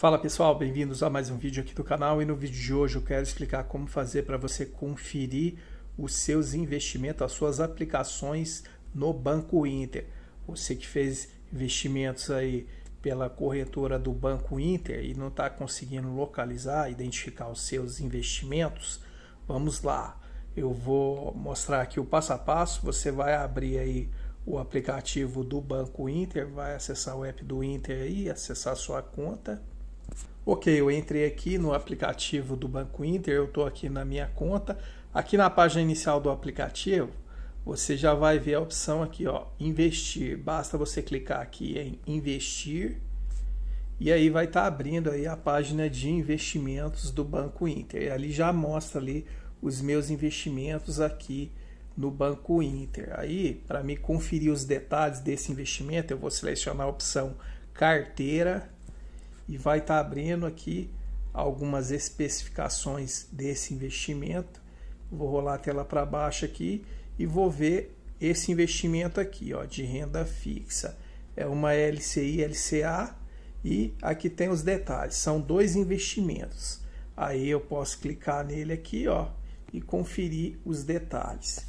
Fala pessoal, bem-vindos a mais um vídeo aqui do canal e no vídeo de hoje eu quero explicar como fazer para você conferir os seus investimentos, as suas aplicações no Banco Inter. Você que fez investimentos aí pela corretora do Banco Inter e não está conseguindo localizar, identificar os seus investimentos, vamos lá. Eu vou mostrar aqui o passo a passo. Você vai abrir aí o aplicativo do Banco Inter, vai acessar o app do Inter aí, acessar sua conta Ok, eu entrei aqui no aplicativo do Banco Inter, eu estou aqui na minha conta. Aqui na página inicial do aplicativo, você já vai ver a opção aqui, ó, investir. Basta você clicar aqui em investir e aí vai estar tá abrindo aí a página de investimentos do Banco Inter. E ali já mostra ali os meus investimentos aqui no Banco Inter. Aí, para me conferir os detalhes desse investimento, eu vou selecionar a opção carteira e vai estar tá abrindo aqui algumas especificações desse investimento. Vou rolar a tela para baixo aqui e vou ver esse investimento aqui, ó, de renda fixa. É uma LCI, LCA e aqui tem os detalhes. São dois investimentos. Aí eu posso clicar nele aqui, ó, e conferir os detalhes.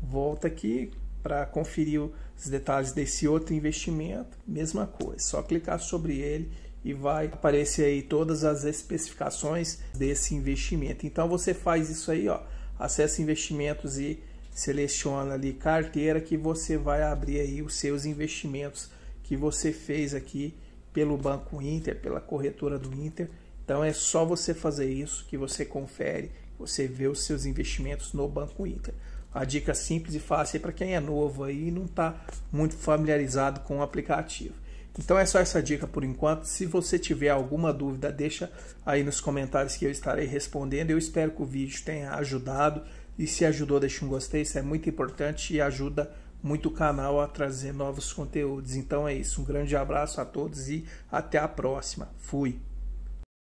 Volta aqui para conferir os detalhes desse outro investimento, mesma coisa. Só clicar sobre ele e vai aparecer aí todas as especificações desse investimento. Então você faz isso aí, ó, acessa investimentos e seleciona ali carteira que você vai abrir aí os seus investimentos que você fez aqui pelo Banco Inter, pela corretora do Inter. Então é só você fazer isso que você confere, você vê os seus investimentos no Banco Inter. A dica simples e fácil para quem é novo aí e não está muito familiarizado com o aplicativo. Então é só essa dica por enquanto. Se você tiver alguma dúvida, deixa aí nos comentários que eu estarei respondendo. Eu espero que o vídeo tenha ajudado e se ajudou, deixa um gostei, isso é muito importante e ajuda muito o canal a trazer novos conteúdos. Então é isso, um grande abraço a todos e até a próxima. Fui.